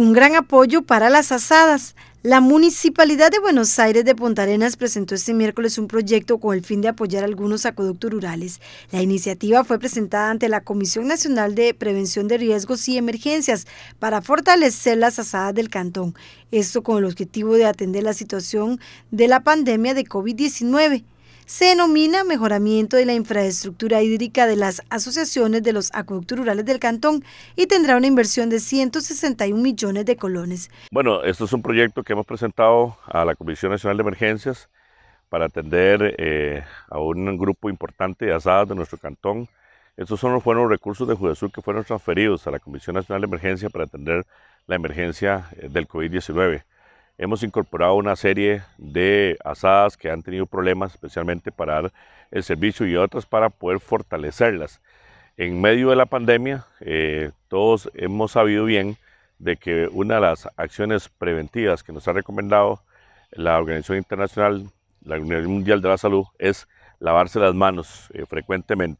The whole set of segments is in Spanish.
un gran apoyo para las asadas. La Municipalidad de Buenos Aires de Pontarenas presentó este miércoles un proyecto con el fin de apoyar algunos acueductos rurales. La iniciativa fue presentada ante la Comisión Nacional de Prevención de Riesgos y Emergencias para fortalecer las asadas del cantón, esto con el objetivo de atender la situación de la pandemia de COVID-19 se denomina mejoramiento de la infraestructura hídrica de las asociaciones de los acueductos rurales del cantón y tendrá una inversión de 161 millones de colones. Bueno, esto es un proyecto que hemos presentado a la Comisión Nacional de Emergencias para atender eh, a un grupo importante de asadas de nuestro cantón. Estos son los, fueron los recursos de Judesur que fueron transferidos a la Comisión Nacional de Emergencia para atender la emergencia eh, del COVID-19. Hemos incorporado una serie de asadas que han tenido problemas, especialmente para dar el servicio y otras para poder fortalecerlas. En medio de la pandemia, eh, todos hemos sabido bien de que una de las acciones preventivas que nos ha recomendado la Organización Internacional, la Organización Mundial de la Salud, es lavarse las manos eh, frecuentemente.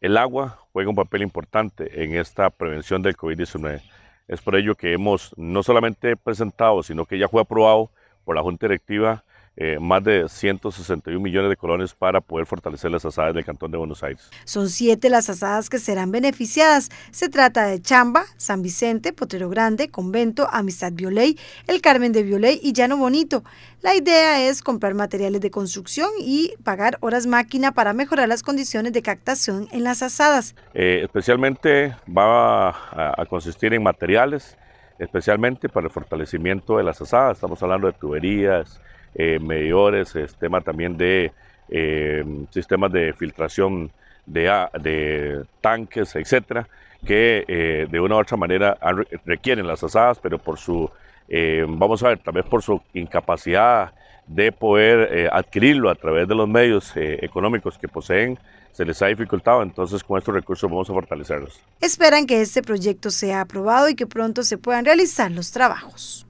El agua juega un papel importante en esta prevención del COVID-19. Es por ello que hemos no solamente presentado, sino que ya fue aprobado por la Junta Directiva eh, más de 161 millones de colones para poder fortalecer las asadas del Cantón de Buenos Aires. Son siete las asadas que serán beneficiadas. Se trata de Chamba, San Vicente, Potero Grande, Convento, Amistad Violey, El Carmen de Violey y Llano Bonito. La idea es comprar materiales de construcción y pagar horas máquina para mejorar las condiciones de captación en las asadas. Eh, especialmente va a consistir en materiales, especialmente para el fortalecimiento de las asadas. Estamos hablando de tuberías, eh, medidores, tema también de eh, sistemas de filtración de, de tanques, etcétera, que eh, de una u otra manera requieren las asadas, pero por su, eh, vamos a ver, tal vez por su incapacidad de poder adquirirlo a través de los medios económicos que poseen, se les ha dificultado, entonces con estos recursos vamos a fortalecerlos. Esperan que este proyecto sea aprobado y que pronto se puedan realizar los trabajos.